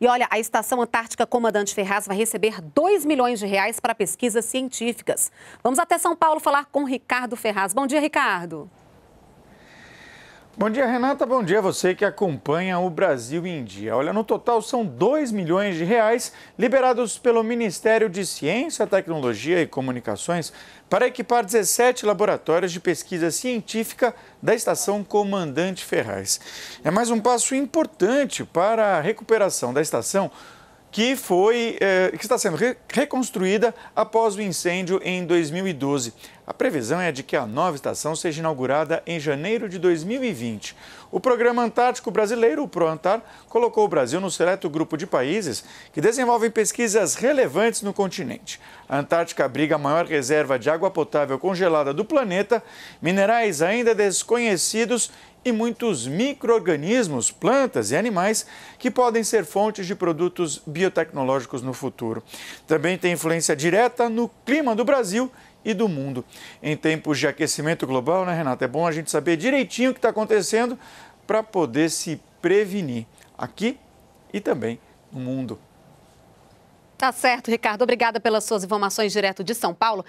E olha, a Estação Antártica Comandante Ferraz vai receber 2 milhões de reais para pesquisas científicas. Vamos até São Paulo falar com Ricardo Ferraz. Bom dia, Ricardo. Bom dia, Renata. Bom dia a você que acompanha o Brasil em Dia. Olha, no total são 2 milhões de reais liberados pelo Ministério de Ciência, Tecnologia e Comunicações para equipar 17 laboratórios de pesquisa científica da estação Comandante Ferraz. É mais um passo importante para a recuperação da estação que foi eh, que está sendo reconstruída após o incêndio em 2012. A previsão é de que a nova estação seja inaugurada em janeiro de 2020. O Programa Antártico Brasileiro, o ProAntar, colocou o Brasil no seleto grupo de países que desenvolvem pesquisas relevantes no continente. A Antártica abriga a maior reserva de água potável congelada do planeta, minerais ainda desconhecidos e muitos micro-organismos, plantas e animais que podem ser fontes de produtos biotecnológicos no futuro. Também tem influência direta no clima do Brasil e do mundo. Em tempos de aquecimento global, né, Renata? É bom a gente saber direitinho o que está acontecendo para poder se prevenir aqui e também no mundo. Tá certo, Ricardo. Obrigada pelas suas informações direto de São Paulo.